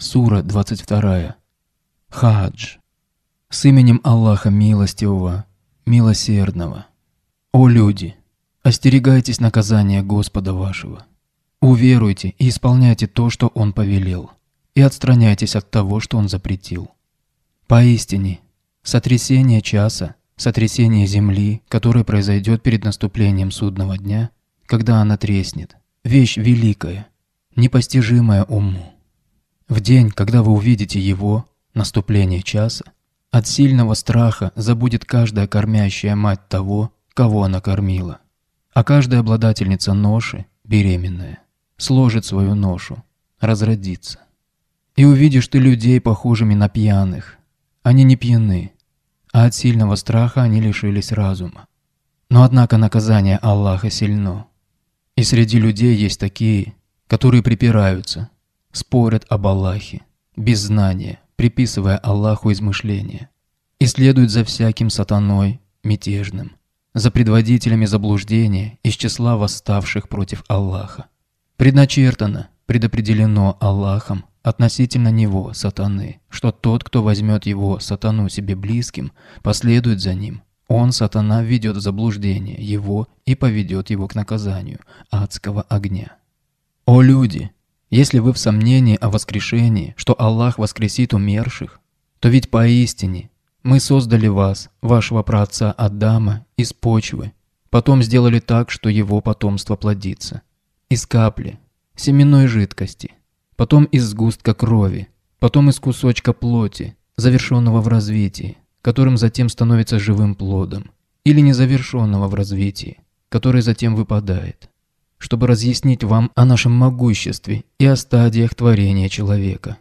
Сура 22. Хадж. С именем Аллаха Милостивого, Милосердного. О люди! Остерегайтесь наказания Господа вашего. Уверуйте и исполняйте то, что Он повелел, и отстраняйтесь от того, что Он запретил. Поистине, сотрясение часа, сотрясение земли, которое произойдет перед наступлением судного дня, когда она треснет, вещь великая, непостижимая уму. В день, когда вы увидите его, наступление часа, от сильного страха забудет каждая кормящая мать того, кого она кормила. А каждая обладательница ноши, беременная, сложит свою ношу, разродится. И увидишь ты людей, похожими на пьяных. Они не пьяны, а от сильного страха они лишились разума. Но однако наказание Аллаха сильно. И среди людей есть такие, которые припираются – спорят об Аллахе, без знания, приписывая Аллаху измышления, и следуют за всяким сатаной, мятежным, за предводителями заблуждения из числа восставших против Аллаха. Предначертано, предопределено Аллахом относительно него, сатаны, что тот, кто возьмет его, сатану, себе близким, последует за ним. Он, сатана, введет в заблуждение его и поведет его к наказанию адского огня. «О люди! Если вы в сомнении о воскрешении, что Аллах воскресит умерших, то ведь поистине мы создали вас, вашего праотца Адама, из почвы, потом сделали так, что его потомство плодится. Из капли, семенной жидкости, потом из сгустка крови, потом из кусочка плоти, завершенного в развитии, которым затем становится живым плодом, или незавершенного в развитии, который затем выпадает чтобы разъяснить вам о нашем могуществе и о стадиях творения человека.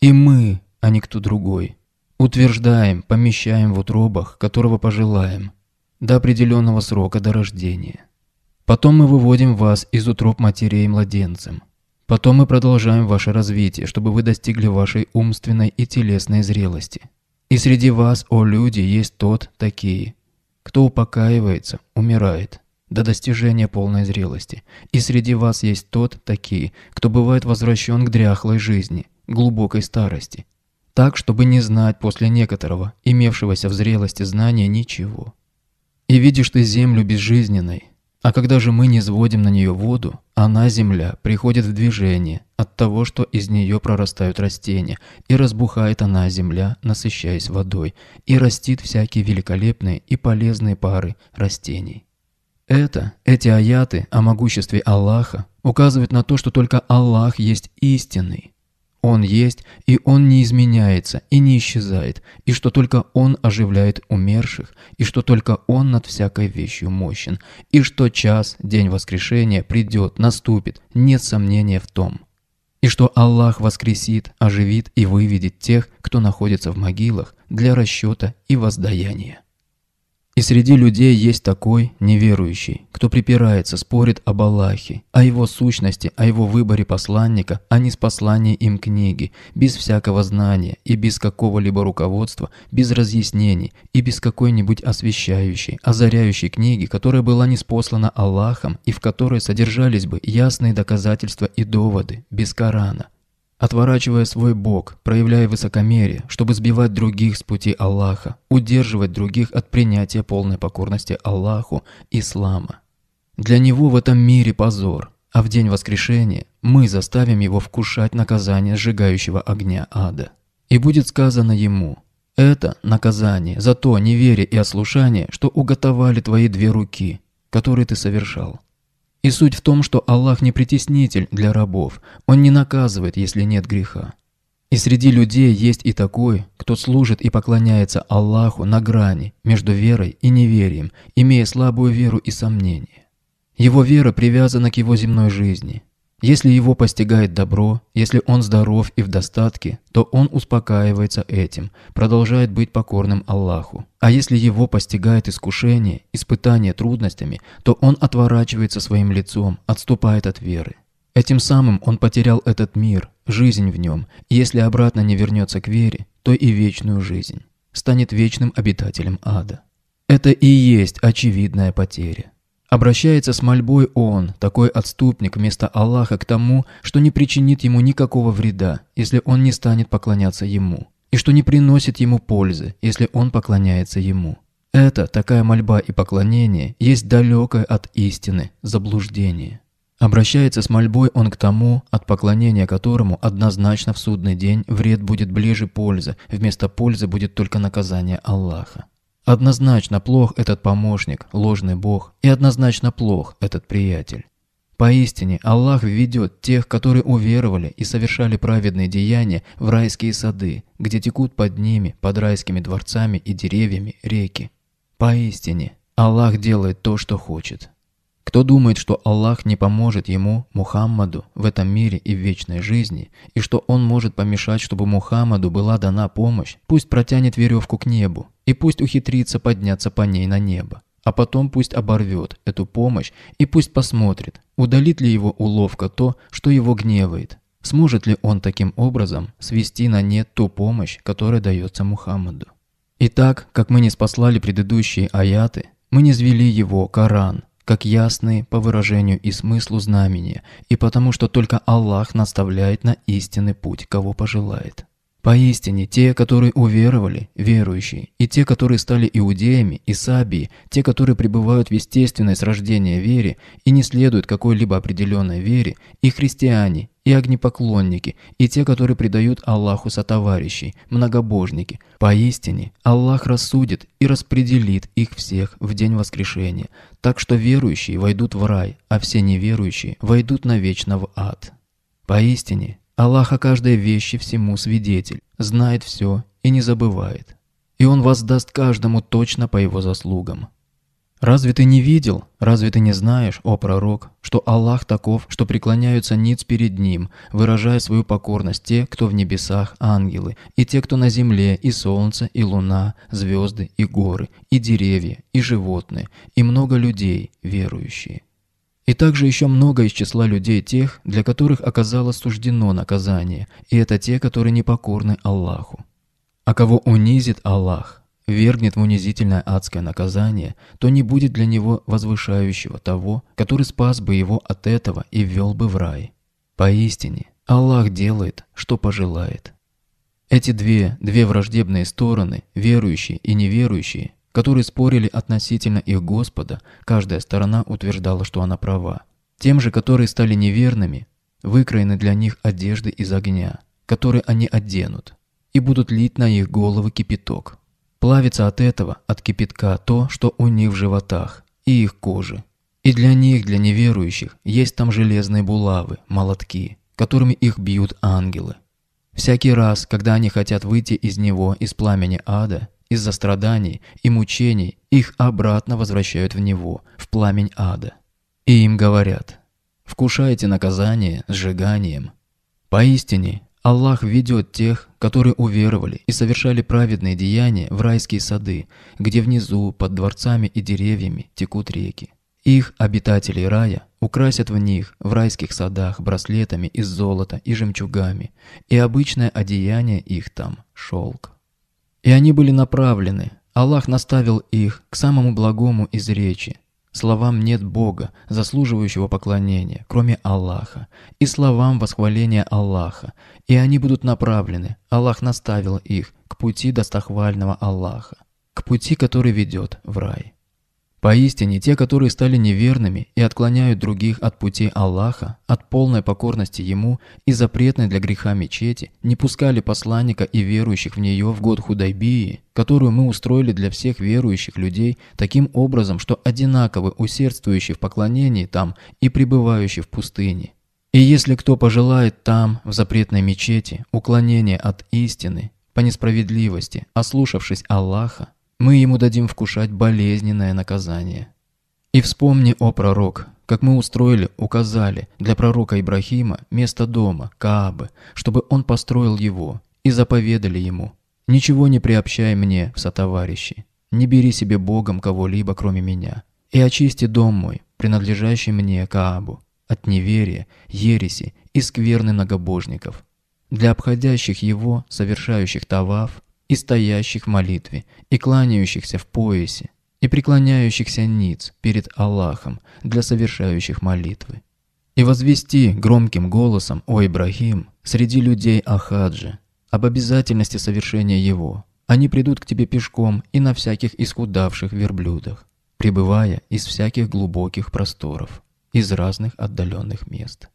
И мы, а не кто другой, утверждаем, помещаем в утробах, которого пожелаем, до определенного срока до рождения. Потом мы выводим вас из утроб матерей младенцем. Потом мы продолжаем ваше развитие, чтобы вы достигли вашей умственной и телесной зрелости. И среди вас, о люди, есть тот такие, кто упокаивается, умирает, до достижения полной зрелости. И среди вас есть тот, такие, кто бывает возвращен к дряхлой жизни, глубокой старости. Так, чтобы не знать после некоторого, имевшегося в зрелости знания, ничего. И видишь ты землю безжизненной, а когда же мы не сводим на нее воду, она, земля, приходит в движение от того, что из нее прорастают растения, и разбухает она, земля, насыщаясь водой, и растит всякие великолепные и полезные пары растений. Это, эти аяты о могуществе Аллаха указывают на то, что только Аллах есть истинный. Он есть, и Он не изменяется, и не исчезает, и что только Он оживляет умерших, и что только Он над всякой вещью мощен, и что час, день воскрешения придет, наступит, нет сомнения в том. И что Аллах воскресит, оживит и выведет тех, кто находится в могилах, для расчета и воздаяния. И среди людей есть такой неверующий, кто припирается, спорит об Аллахе, о его сущности, о его выборе посланника, а не с посланием им книги, без всякого знания и без какого-либо руководства, без разъяснений и без какой-нибудь освещающей, озаряющей книги, которая была неспослана Аллахом и в которой содержались бы ясные доказательства и доводы, без Корана отворачивая свой бок, проявляя высокомерие, чтобы сбивать других с пути Аллаха, удерживать других от принятия полной покорности Аллаху, ислама. Для него в этом мире позор, а в день воскрешения мы заставим его вкушать наказание сжигающего огня ада. И будет сказано ему, это наказание за то неверие и ослушание, что уготовали твои две руки, которые ты совершал. И суть в том, что Аллах не притеснитель для рабов, Он не наказывает, если нет греха. И среди людей есть и такой, кто служит и поклоняется Аллаху на грани между верой и неверием, имея слабую веру и сомнение. Его вера привязана к его земной жизни, если его постигает добро, если он здоров и в достатке, то он успокаивается этим, продолжает быть покорным Аллаху. А если его постигает искушение, испытание трудностями, то он отворачивается своим лицом, отступает от веры. Этим самым он потерял этот мир, жизнь в нем, и если обратно не вернется к вере, то и вечную жизнь, станет вечным обитателем ада. Это и есть очевидная потеря. Обращается с мольбой он, такой отступник вместо Аллаха к тому, что не причинит ему никакого вреда, если он не станет поклоняться ему, и что не приносит ему пользы, если он поклоняется ему. Это, такая мольба и поклонение, есть далекое от истины заблуждение. Обращается с мольбой он к тому, от поклонения которому однозначно в судный день вред будет ближе пользы, вместо пользы будет только наказание Аллаха. Однозначно плох этот помощник, ложный бог, и однозначно плох этот приятель. Поистине, Аллах введет тех, которые уверовали и совершали праведные деяния в райские сады, где текут под ними, под райскими дворцами и деревьями реки. Поистине, Аллах делает то, что хочет. Кто думает, что Аллах не поможет ему, Мухаммаду, в этом мире и в вечной жизни, и что он может помешать, чтобы Мухаммаду была дана помощь, пусть протянет веревку к небу, и пусть ухитрится подняться по ней на небо. А потом пусть оборвет эту помощь и пусть посмотрит, удалит ли его уловка то, что его гневает. Сможет ли он таким образом свести на нет ту помощь, которая дается Мухаммаду. Итак, как мы не спаслали предыдущие аяты, мы не звели его, Коран, как ясные по выражению и смыслу знамения, и потому что только Аллах наставляет на истинный путь, кого пожелает. Поистине, те, которые уверовали, верующие, и те, которые стали иудеями, и сабии, те, которые пребывают в естественной с рождения вере и не следуют какой-либо определенной вере, и христиане, и огнепоклонники, и те, которые предают Аллаху сотоварищей, многобожники. Поистине, Аллах рассудит и распределит их всех в день воскрешения, так что верующие войдут в рай, а все неверующие войдут навечно в ад. Поистине, Аллах о каждой вещи всему свидетель, знает все и не забывает. И Он воздаст каждому точно по его заслугам. Разве ты не видел, разве ты не знаешь, о пророк, что Аллах таков, что преклоняются ниц перед Ним, выражая свою покорность те, кто в небесах ангелы, и те, кто на земле, и солнце, и луна, звезды, и горы, и деревья, и животные, и много людей верующие. И также еще много из числа людей тех, для которых оказалось суждено наказание, и это те, которые непокорны Аллаху. А кого унизит Аллах, вергнет в унизительное адское наказание, то не будет для него возвышающего того, который спас бы его от этого и ввел бы в рай. Поистине, Аллах делает, что пожелает. Эти две, две враждебные стороны, верующие и неверующие, которые спорили относительно их Господа, каждая сторона утверждала, что она права. Тем же, которые стали неверными, выкроены для них одежды из огня, которые они оденут, и будут лить на их головы кипяток. Плавится от этого, от кипятка, то, что у них в животах, и их кожи. И для них, для неверующих, есть там железные булавы, молотки, которыми их бьют ангелы. Всякий раз, когда они хотят выйти из него, из пламени ада, из-за страданий и мучений их обратно возвращают в него, в пламень ада. И им говорят «Вкушайте наказание сжиганием». Поистине, Аллах ведет тех, которые уверовали и совершали праведные деяния в райские сады, где внизу, под дворцами и деревьями текут реки. Их, обитатели рая, украсят в них, в райских садах, браслетами из золота и жемчугами, и обычное одеяние их там – шелк. И они были направлены, Аллах наставил их к самому благому из речи. Словам нет Бога, заслуживающего поклонения, кроме Аллаха, и словам восхваления Аллаха, и они будут направлены, Аллах наставил их, к пути достохвального Аллаха, к пути, который ведет в рай. Поистине, те, которые стали неверными и отклоняют других от пути Аллаха, от полной покорности Ему и запретной для греха мечети, не пускали посланника и верующих в нее в год Худайбии, которую мы устроили для всех верующих людей таким образом, что одинаковы усердствующие в поклонении там и пребывающие в пустыне. И если кто пожелает там, в запретной мечети, уклонения от истины, по несправедливости, ослушавшись Аллаха, мы ему дадим вкушать болезненное наказание. И вспомни, о пророк, как мы устроили, указали для пророка Ибрахима место дома, Каабы, чтобы он построил его, и заповедали ему, «Ничего не приобщай мне, в сотоварищи, не бери себе Богом кого-либо, кроме меня, и очисти дом мой, принадлежащий мне, Каабу, от неверия, ереси и скверны многобожников, для обходящих его, совершающих тавав и стоящих в молитве, и кланяющихся в поясе, и преклоняющихся ниц перед Аллахом для совершающих молитвы. И возвести громким голосом, о Ибрагим, среди людей ахаджи об обязательности совершения его. Они придут к тебе пешком и на всяких искудавших верблюдах, пребывая из всяких глубоких просторов, из разных отдаленных мест.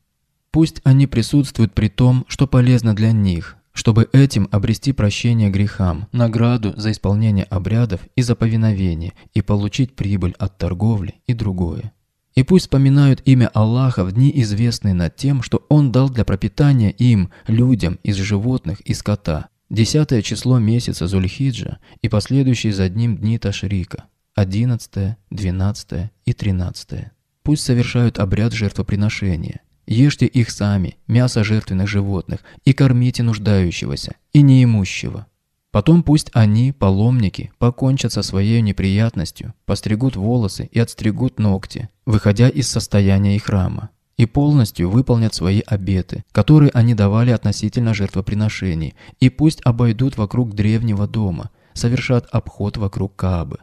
Пусть они присутствуют при том, что полезно для них, чтобы этим обрести прощение грехам, награду за исполнение обрядов и за повиновение, и получить прибыль от торговли и другое. И пусть вспоминают имя Аллаха в дни, известные над тем, что Он дал для пропитания им, людям, из животных и скота. Десятое число месяца Зульхиджа и последующие за ним дни Ташрика. Одиннадцатое, двенадцатое и тринадцатое. Пусть совершают обряд жертвоприношения, Ешьте их сами, мясо жертвенных животных, и кормите нуждающегося и неимущего. Потом пусть они, паломники, покончат со своей неприятностью, постригут волосы и отстригут ногти, выходя из состояния их храма, и полностью выполнят свои обеты, которые они давали относительно жертвоприношений, и пусть обойдут вокруг древнего дома, совершат обход вокруг Каабы.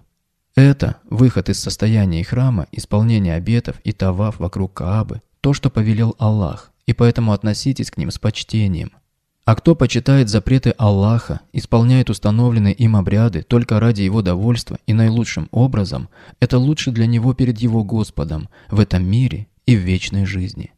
Это выход из состояния храма, исполнение обетов и тавав вокруг Каабы то, что повелел Аллах, и поэтому относитесь к ним с почтением. А кто почитает запреты Аллаха, исполняет установленные им обряды только ради его довольства и наилучшим образом, это лучше для него перед его Господом в этом мире и в вечной жизни.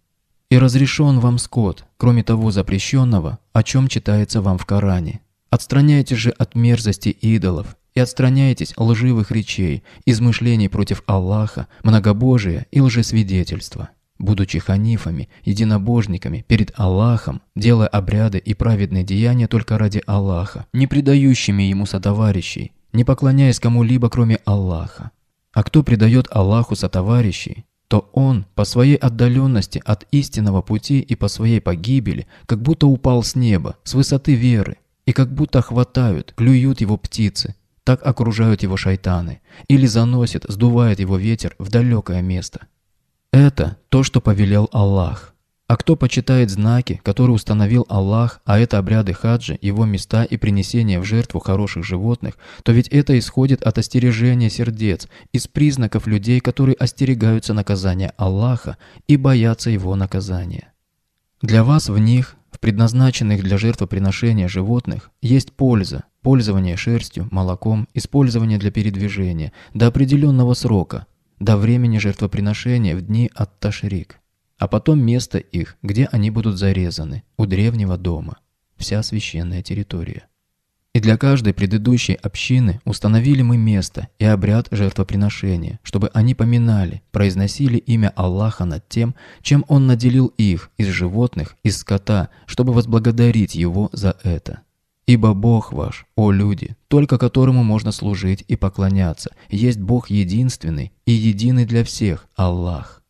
И разрешен вам скот, кроме того запрещенного, о чем читается вам в Коране. Отстраняйтесь же от мерзости идолов и отстраняйтесь лживых речей, измышлений против Аллаха, многобожия и лжесвидетельства будучи ханифами, единобожниками перед Аллахом, делая обряды и праведные деяния только ради Аллаха, не предающими ему сотоварищей, не поклоняясь кому-либо, кроме Аллаха. А кто предает Аллаху сотоварищей, то он по своей отдаленности от истинного пути и по своей погибели как будто упал с неба, с высоты веры, и как будто хватают, клюют его птицы, так окружают его шайтаны, или заносит, сдувает его ветер в далекое место. Это то, что повелел Аллах. А кто почитает знаки, которые установил Аллах, а это обряды хаджи, его места и принесение в жертву хороших животных, то ведь это исходит от остережения сердец, из признаков людей, которые остерегаются наказания Аллаха и боятся его наказания. Для вас в них, в предназначенных для жертвоприношения животных, есть польза, пользование шерстью, молоком, использование для передвижения до определенного срока – до времени жертвоприношения в дни от Ташрик, а потом место их, где они будут зарезаны, у древнего дома, вся священная территория. И для каждой предыдущей общины установили мы место и обряд жертвоприношения, чтобы они поминали, произносили имя Аллаха над тем, чем Он наделил их из животных, из скота, чтобы возблагодарить Его за это. Ибо Бог ваш, о люди, только которому можно служить и поклоняться, есть Бог единственный и единый для всех – Аллах.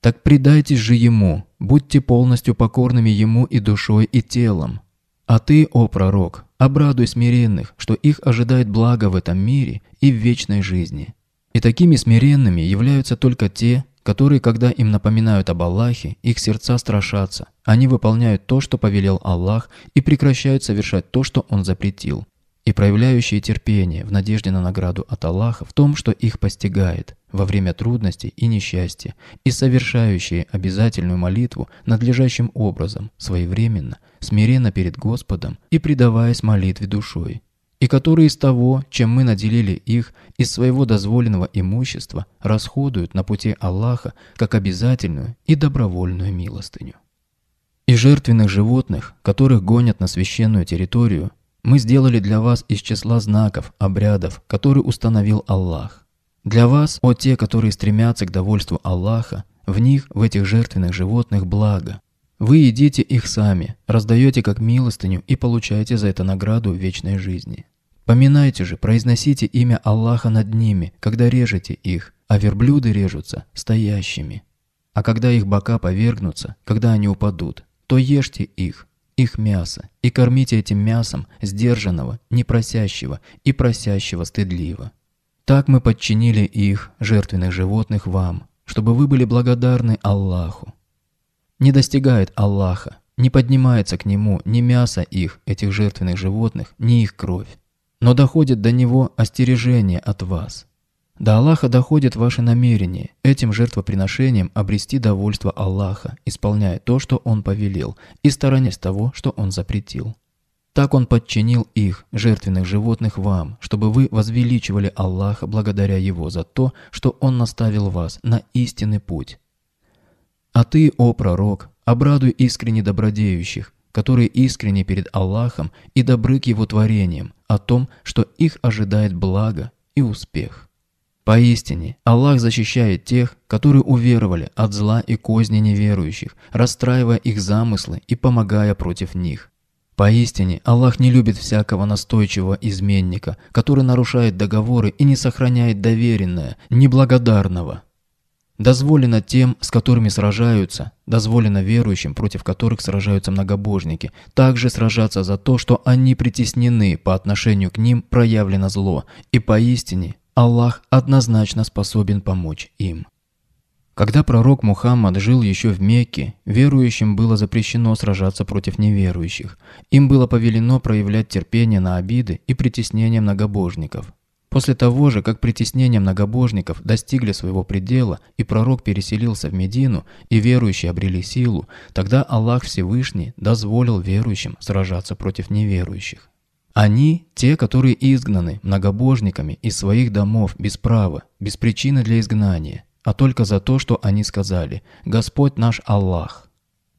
Так предайтесь же Ему, будьте полностью покорными Ему и душой, и телом. А ты, о пророк, обрадуй смиренных, что их ожидает благо в этом мире и в вечной жизни. И такими смиренными являются только те, которые, когда им напоминают об Аллахе, их сердца страшатся. Они выполняют то, что повелел Аллах, и прекращают совершать то, что Он запретил. И проявляющие терпение в надежде на награду от Аллаха в том, что их постигает во время трудностей и несчастья, и совершающие обязательную молитву надлежащим образом, своевременно, смиренно перед Господом и предаваясь молитве душой и которые из того, чем мы наделили их, из своего дозволенного имущества, расходуют на пути Аллаха как обязательную и добровольную милостыню. И жертвенных животных, которых гонят на священную территорию, мы сделали для вас из числа знаков, обрядов, которые установил Аллах. Для вас, о те, которые стремятся к довольству Аллаха, в них, в этих жертвенных животных, благо. Вы едите их сами, раздаете как милостыню и получаете за это награду вечной жизни. Поминайте же, произносите имя Аллаха над ними, когда режете их, а верблюды режутся стоящими. А когда их бока повергнутся, когда они упадут, то ешьте их, их мясо, и кормите этим мясом сдержанного, непросящего и просящего стыдливо. Так мы подчинили их, жертвенных животных, вам, чтобы вы были благодарны Аллаху. Не достигает Аллаха, не поднимается к Нему ни мясо их, этих жертвенных животных, ни их кровь но доходит до него остережение от вас. До Аллаха доходит ваше намерение этим жертвоприношением обрести довольство Аллаха, исполняя то, что Он повелел, и сторонясь того, что Он запретил. Так Он подчинил их, жертвенных животных, вам, чтобы вы возвеличивали Аллаха благодаря Его за то, что Он наставил вас на истинный путь. А ты, о пророк, обрадуй искренне добродеющих, которые искренне перед Аллахом и добры к Его творениям, о том, что их ожидает благо и успех. Поистине, Аллах защищает тех, которые уверовали от зла и козни неверующих, расстраивая их замыслы и помогая против них. Поистине, Аллах не любит всякого настойчивого изменника, который нарушает договоры и не сохраняет доверенное, неблагодарного. Дозволено тем, с которыми сражаются, дозволено верующим, против которых сражаются многобожники, также сражаться за то, что они притеснены, по отношению к ним проявлено зло, и поистине Аллах однозначно способен помочь им. Когда пророк Мухаммад жил еще в Мекке, верующим было запрещено сражаться против неверующих. Им было повелено проявлять терпение на обиды и притеснение многобожников. После того же, как притеснения многобожников достигли своего предела, и пророк переселился в Медину, и верующие обрели силу, тогда Аллах Всевышний дозволил верующим сражаться против неверующих. Они – те, которые изгнаны многобожниками из своих домов без права, без причины для изгнания, а только за то, что они сказали «Господь наш Аллах».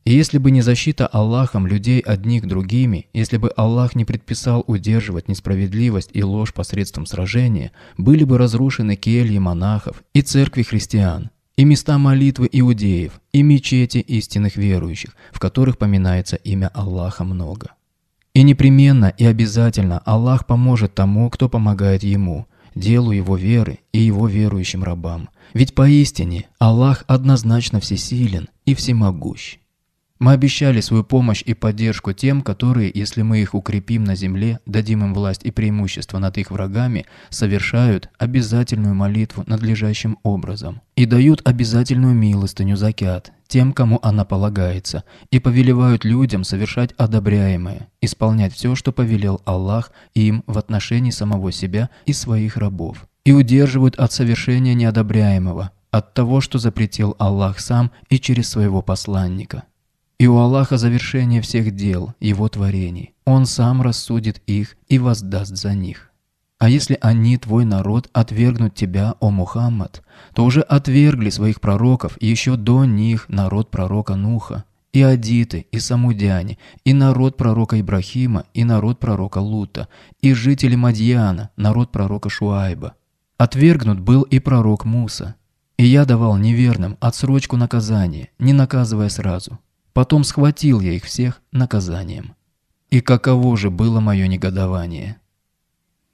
И если бы не защита Аллахом людей одних другими, если бы Аллах не предписал удерживать несправедливость и ложь посредством сражения, были бы разрушены кельи монахов и церкви христиан, и места молитвы иудеев, и мечети истинных верующих, в которых поминается имя Аллаха много. И непременно и обязательно Аллах поможет тому, кто помогает ему, делу его веры и его верующим рабам. Ведь поистине Аллах однозначно всесилен и всемогущ. Мы обещали свою помощь и поддержку тем, которые, если мы их укрепим на земле, дадим им власть и преимущество над их врагами, совершают обязательную молитву надлежащим образом и дают обязательную милостыню закят тем, кому она полагается, и повелевают людям совершать одобряемое, исполнять все, что повелел Аллах им в отношении самого себя и своих рабов, и удерживают от совершения неодобряемого, от того, что запретил Аллах сам и через своего посланника. И у Аллаха завершение всех дел, Его творений. Он сам рассудит их и воздаст за них. А если они, твой народ, отвергнут тебя, о Мухаммад, то уже отвергли своих пророков еще до них народ пророка Нуха, и адиты, и самудяне, и народ пророка Ибрахима, и народ пророка Лута, и жители Мадьяна, народ пророка Шуайба. Отвергнут был и пророк Муса. И я давал неверным отсрочку наказания, не наказывая сразу, Потом схватил я их всех наказанием. И каково же было мое негодование.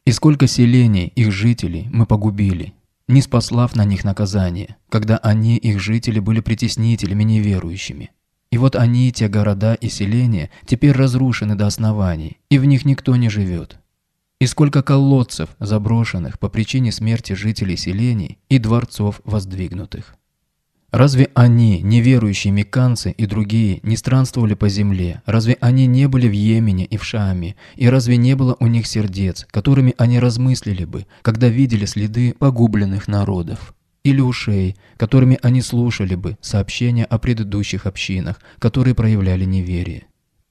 И сколько селений их жителей мы погубили, не спаслав на них наказание, когда они, их жители, были притеснителями неверующими. И вот они, те города и селения, теперь разрушены до оснований, и в них никто не живет. И сколько колодцев, заброшенных по причине смерти жителей селений и дворцов воздвигнутых. Разве они, неверующие меканцы и другие, не странствовали по земле? Разве они не были в Йемене и в Шаме? И разве не было у них сердец, которыми они размыслили бы, когда видели следы погубленных народов? Или ушей, которыми они слушали бы сообщения о предыдущих общинах, которые проявляли неверие?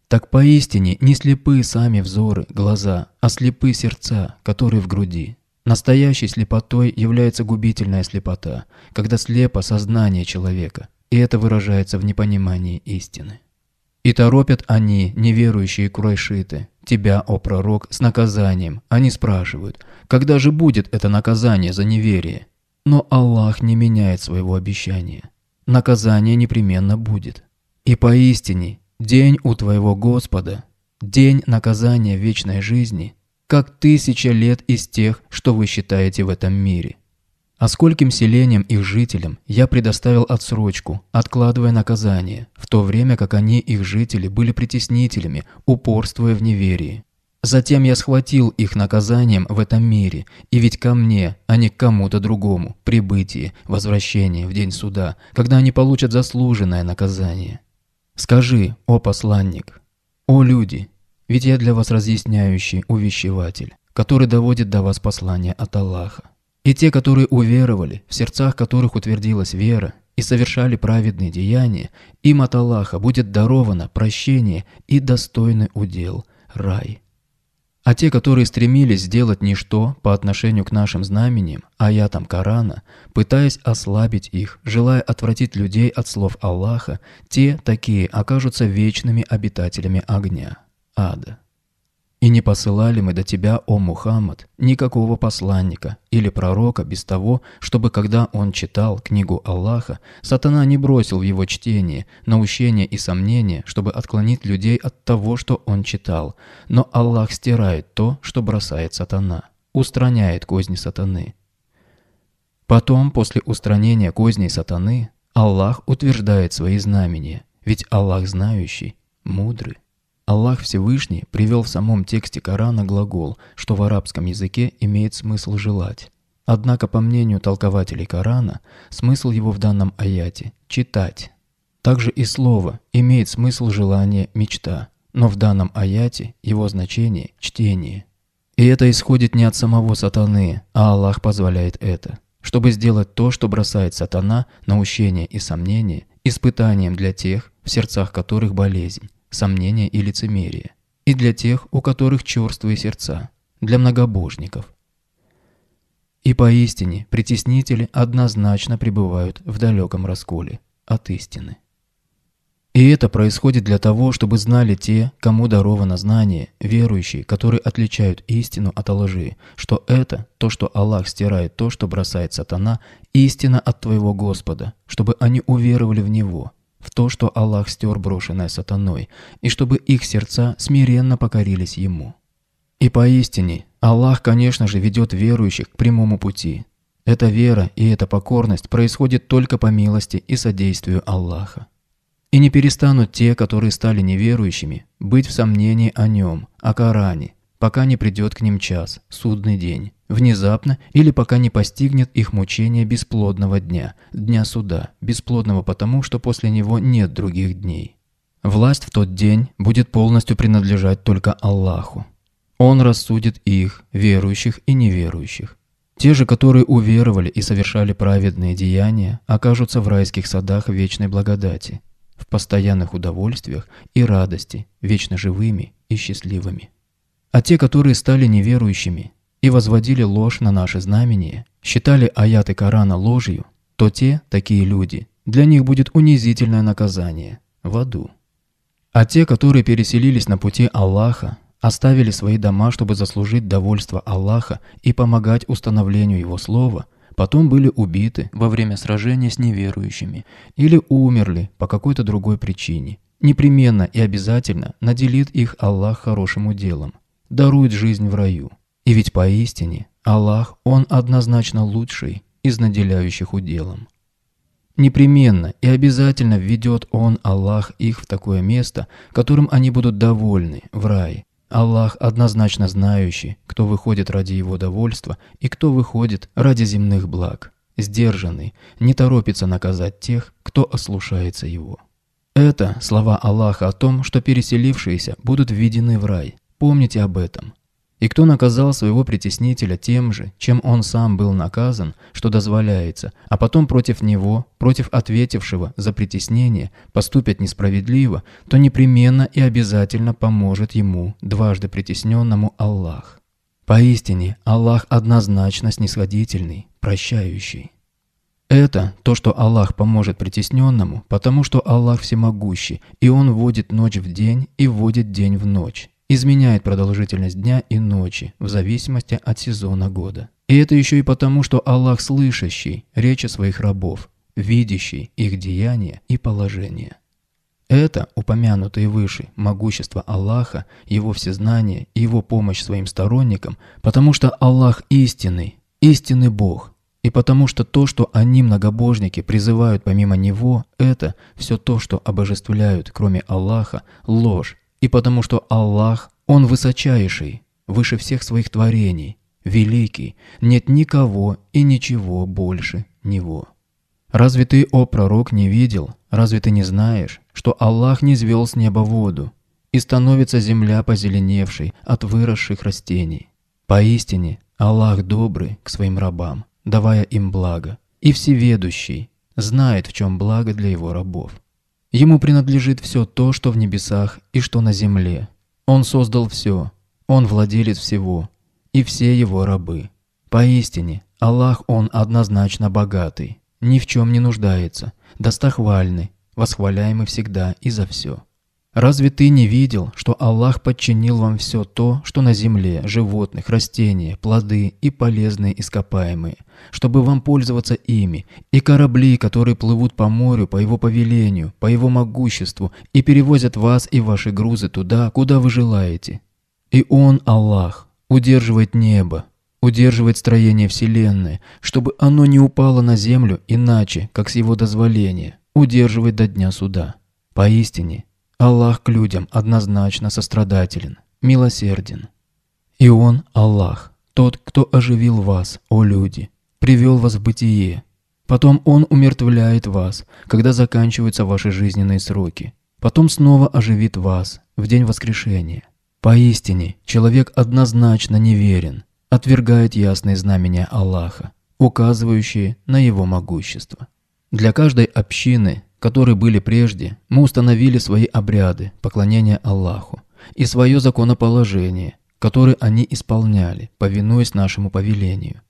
Так поистине не слепы сами взоры, глаза, а слепы сердца, которые в груди. Настоящей слепотой является губительная слепота, когда слепо сознание человека, и это выражается в непонимании истины. И торопят они, неверующие курайшиты, тебя, о пророк, с наказанием. Они спрашивают, когда же будет это наказание за неверие? Но Аллах не меняет своего обещания. Наказание непременно будет. И поистине, день у твоего Господа, день наказания вечной жизни – как тысяча лет из тех, что вы считаете в этом мире. А скольким селениям их жителям я предоставил отсрочку, откладывая наказание, в то время как они, их жители, были притеснителями, упорствуя в неверии. Затем я схватил их наказанием в этом мире, и ведь ко мне, а не к кому-то другому, прибытие, возвращение в день суда, когда они получат заслуженное наказание. Скажи, о посланник, о люди, ведь я для вас разъясняющий, увещеватель, который доводит до вас послание от Аллаха. И те, которые уверовали, в сердцах которых утвердилась вера, и совершали праведные деяния, им от Аллаха будет даровано прощение и достойный удел – рай. А те, которые стремились сделать ничто по отношению к нашим знамениям, аятам Корана, пытаясь ослабить их, желая отвратить людей от слов Аллаха, те, такие, окажутся вечными обитателями огня ада. И не посылали мы до тебя, о Мухаммад, никакого посланника или пророка без того, чтобы, когда он читал книгу Аллаха, сатана не бросил в его чтение наущение и сомнения, чтобы отклонить людей от того, что он читал. Но Аллах стирает то, что бросает сатана, устраняет козни сатаны. Потом, после устранения козней сатаны, Аллах утверждает свои знамения, ведь Аллах знающий, мудрый. Аллах Всевышний привел в самом тексте Корана глагол, что в арабском языке имеет смысл «желать». Однако, по мнению толкователей Корана, смысл его в данном аяте – «читать». Также и слово имеет смысл желание «мечта», но в данном аяте его значение – «чтение». И это исходит не от самого сатаны, а Аллах позволяет это, чтобы сделать то, что бросает сатана, на учение и сомнение, испытанием для тех, в сердцах которых болезнь сомнения и лицемерие, и для тех, у которых черствые сердца, для многобожников. И поистине притеснители однозначно пребывают в далеком расколе от истины. И это происходит для того, чтобы знали те, кому даровано знание, верующие, которые отличают истину от лжи, что это, то, что Аллах стирает то, что бросает сатана, истина от твоего Господа, чтобы они уверовали в Него, в то, что Аллах стер брошенное сатаной, и чтобы их сердца смиренно покорились Ему. И поистине, Аллах, конечно же, ведет верующих к прямому пути. Эта вера и эта покорность происходит только по милости и содействию Аллаха. И не перестанут те, которые стали неверующими, быть в сомнении о нем, о Коране, пока не придет к ним час, судный день, внезапно или пока не постигнет их мучение бесплодного дня, дня суда, бесплодного потому, что после него нет других дней. Власть в тот день будет полностью принадлежать только Аллаху. Он рассудит их, верующих и неверующих. Те же, которые уверовали и совершали праведные деяния, окажутся в райских садах вечной благодати, в постоянных удовольствиях и радости, вечно живыми и счастливыми. А те, которые стали неверующими и возводили ложь на наши знамения, считали аяты Корана ложью, то те, такие люди, для них будет унизительное наказание в аду. А те, которые переселились на пути Аллаха, оставили свои дома, чтобы заслужить довольство Аллаха и помогать установлению Его Слова, потом были убиты во время сражения с неверующими или умерли по какой-то другой причине. Непременно и обязательно наделит их Аллах хорошим делом дарует жизнь в раю. И ведь поистине Аллах, Он однозначно лучший из наделяющих уделом. Непременно и обязательно введет Он, Аллах, их в такое место, которым они будут довольны, в рай. Аллах однозначно знающий, кто выходит ради его довольства и кто выходит ради земных благ. Сдержанный, не торопится наказать тех, кто ослушается его. Это слова Аллаха о том, что переселившиеся будут введены в рай, Помните об этом. И кто наказал своего притеснителя тем же, чем он сам был наказан, что дозволяется, а потом против него, против ответившего за притеснение, поступит несправедливо, то непременно и обязательно поможет ему, дважды притесненному Аллах. Поистине, Аллах однозначно снисходительный, прощающий. Это то, что Аллах поможет притесненному, потому что Аллах всемогущий, и Он вводит ночь в день и вводит день в ночь изменяет продолжительность дня и ночи в зависимости от сезона года. И это еще и потому, что Аллах слышащий речи своих рабов, видящий их деяния и положение. Это, упомянутые выше, могущество Аллаха, Его всезнание и Его помощь своим сторонникам, потому что Аллах истинный, истинный Бог, и потому что то, что они, многобожники, призывают помимо Него, это все то, что обожествляют, кроме Аллаха, ложь и потому что Аллах, Он высочайший, выше всех своих творений, великий, нет никого и ничего больше Него. Разве ты, о пророк, не видел, разве ты не знаешь, что Аллах не звел с неба воду, и становится земля позеленевшей от выросших растений? Поистине, Аллах добрый к своим рабам, давая им благо, и всеведущий знает, в чем благо для его рабов. Ему принадлежит все то, что в небесах и что на земле. Он создал все. Он владелец всего. И все его рабы. Поистине, Аллах он однозначно богатый. Ни в чем не нуждается. Достохвальный. Восхваляемый всегда и за все. Разве ты не видел, что Аллах подчинил вам все то, что на земле, животных, растения, плоды и полезные ископаемые, чтобы вам пользоваться ими, и корабли, которые плывут по морю по его повелению, по его могуществу, и перевозят вас и ваши грузы туда, куда вы желаете? И Он, Аллах, удерживает небо, удерживает строение Вселенной, чтобы оно не упало на землю иначе, как с его дозволения, удерживает до дня суда. Поистине, Аллах к людям однозначно сострадателен, милосерден. И Он, Аллах, тот, кто оживил вас, о люди, привел вас в бытие. Потом Он умертвляет вас, когда заканчиваются ваши жизненные сроки. Потом снова оживит вас в день воскрешения. Поистине, человек однозначно неверен, отвергает ясные знамения Аллаха, указывающие на его могущество. Для каждой общины которые были прежде, мы установили свои обряды поклонения Аллаху и свое законоположение, которые они исполняли, повинуясь нашему повелению.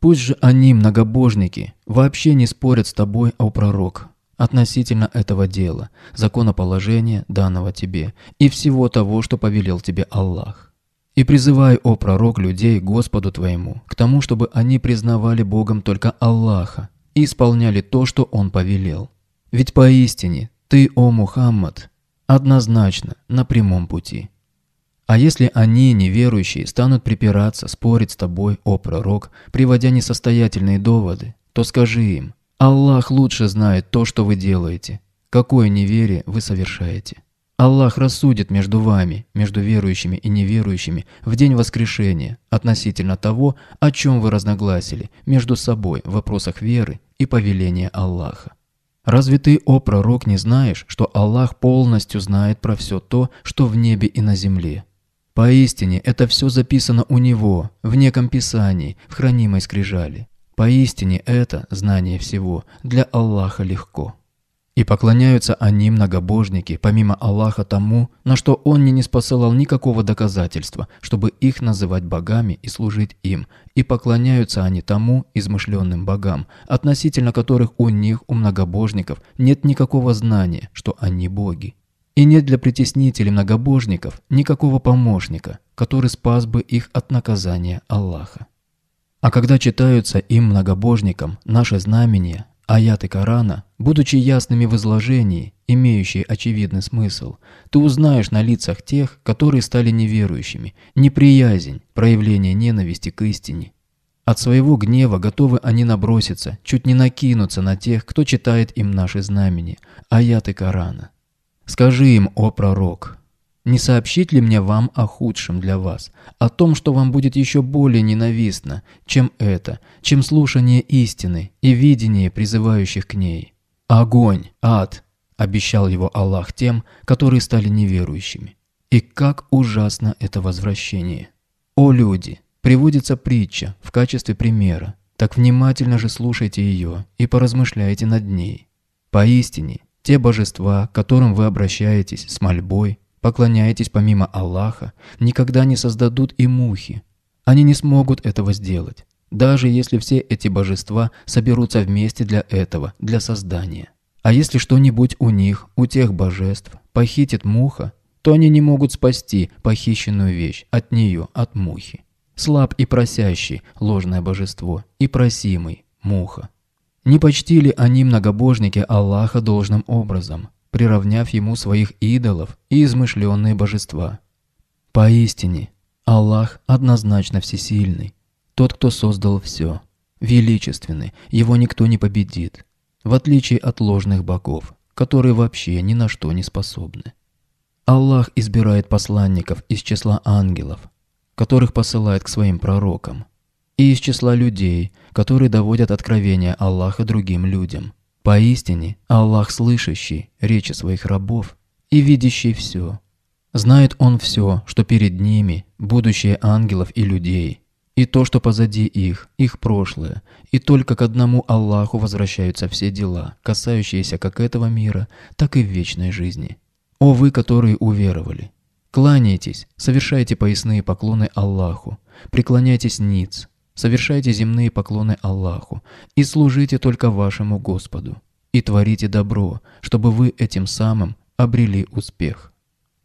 Пусть же они, многобожники, вообще не спорят с тобой, о пророк, относительно этого дела, законоположения, данного тебе, и всего того, что повелел тебе Аллах. И призывай, о пророк, людей Господу твоему, к тому, чтобы они признавали Богом только Аллаха и исполняли то, что Он повелел. Ведь поистине ты, о Мухаммад, однозначно на прямом пути. А если они, неверующие, станут припираться, спорить с тобой, о пророк, приводя несостоятельные доводы, то скажи им, Аллах лучше знает то, что вы делаете, какое неверие вы совершаете. Аллах рассудит между вами, между верующими и неверующими, в день воскрешения, относительно того, о чем вы разногласили между собой в вопросах веры и повеления Аллаха. Разве ты, о пророк, не знаешь, что Аллах полностью знает про все то, что в небе и на земле? Поистине, это все записано у Него, в неком Писании, в хранимой скрижали. Поистине, это знание всего для Аллаха легко. И поклоняются они, многобожники, помимо Аллаха тому, на что Он не спосылал никакого доказательства, чтобы их называть богами и служить им. И поклоняются они тому, измышленным богам, относительно которых у них, у многобожников, нет никакого знания, что они боги. И нет для притеснителей многобожников никакого помощника, который спас бы их от наказания Аллаха. А когда читаются им многобожникам наши знамения, Аяты Корана, будучи ясными в изложении, имеющие очевидный смысл, ты узнаешь на лицах тех, которые стали неверующими, неприязнь, проявление ненависти к истине. От своего гнева готовы они наброситься, чуть не накинуться на тех, кто читает им наши знамени, аяты Корана. Скажи им, о пророк, не сообщить ли мне вам о худшем для вас? О том, что вам будет еще более ненавистно, чем это, чем слушание истины и видение призывающих к ней? Огонь, ад, обещал его Аллах тем, которые стали неверующими. И как ужасно это возвращение. О люди, приводится притча в качестве примера, так внимательно же слушайте ее и поразмышляйте над ней. Поистине, те божества, к которым вы обращаетесь с мольбой, поклоняетесь помимо Аллаха, никогда не создадут и мухи. Они не смогут этого сделать, даже если все эти божества соберутся вместе для этого, для создания. А если что-нибудь у них, у тех божеств, похитит муха, то они не могут спасти похищенную вещь от нее, от мухи. Слаб и просящий – ложное божество, и просимый – муха. Не почтили они многобожники Аллаха должным образом – приравняв ему своих идолов и измышленные божества. Поистине, Аллах однозначно всесильный, тот, кто создал все, величественный, его никто не победит, в отличие от ложных богов, которые вообще ни на что не способны. Аллах избирает посланников из числа ангелов, которых посылает к своим пророкам, и из числа людей, которые доводят откровения Аллаха другим людям – Поистине, Аллах слышащий речи своих рабов и видящий все. Знает Он все, что перед ними, будущее ангелов и людей, и то, что позади их, их прошлое, и только к одному Аллаху возвращаются все дела, касающиеся как этого мира, так и вечной жизни. О вы, которые уверовали! Кланяйтесь, совершайте поясные поклоны Аллаху, преклоняйтесь ниц, совершайте земные поклоны Аллаху и служите только вашему Господу, и творите добро, чтобы вы этим самым обрели успех.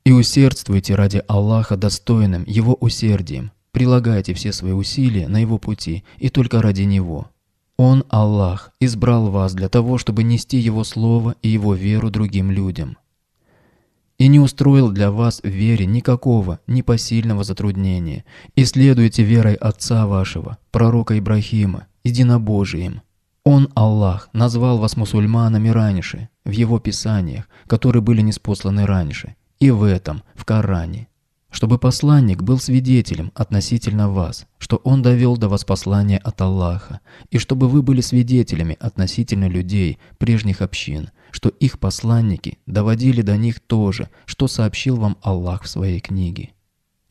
И усердствуйте ради Аллаха достойным Его усердием, прилагайте все свои усилия на Его пути и только ради Него. Он, Аллах, избрал вас для того, чтобы нести Его Слово и Его веру другим людям – и не устроил для вас в вере никакого непосильного затруднения, и следуйте верой Отца вашего, пророка Ибрахима, единобожием. Он, Аллах, назвал вас мусульманами раньше, в его писаниях, которые были неспосланы раньше, и в этом, в Коране чтобы посланник был свидетелем относительно вас, что он довел до вас послание от Аллаха, и чтобы вы были свидетелями относительно людей, прежних общин, что их посланники доводили до них то же, что сообщил вам Аллах в своей книге.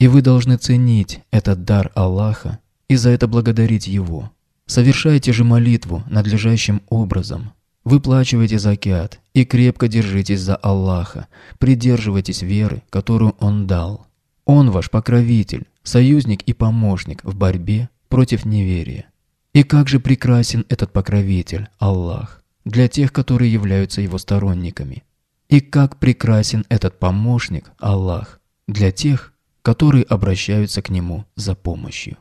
И вы должны ценить этот дар Аллаха и за это благодарить Его. Совершайте же молитву надлежащим образом, Выплачивайте закят и крепко держитесь за Аллаха, придерживайтесь веры, которую Он дал. Он ваш покровитель, союзник и помощник в борьбе против неверия. И как же прекрасен этот покровитель, Аллах, для тех, которые являются его сторонниками. И как прекрасен этот помощник, Аллах, для тех, которые обращаются к нему за помощью.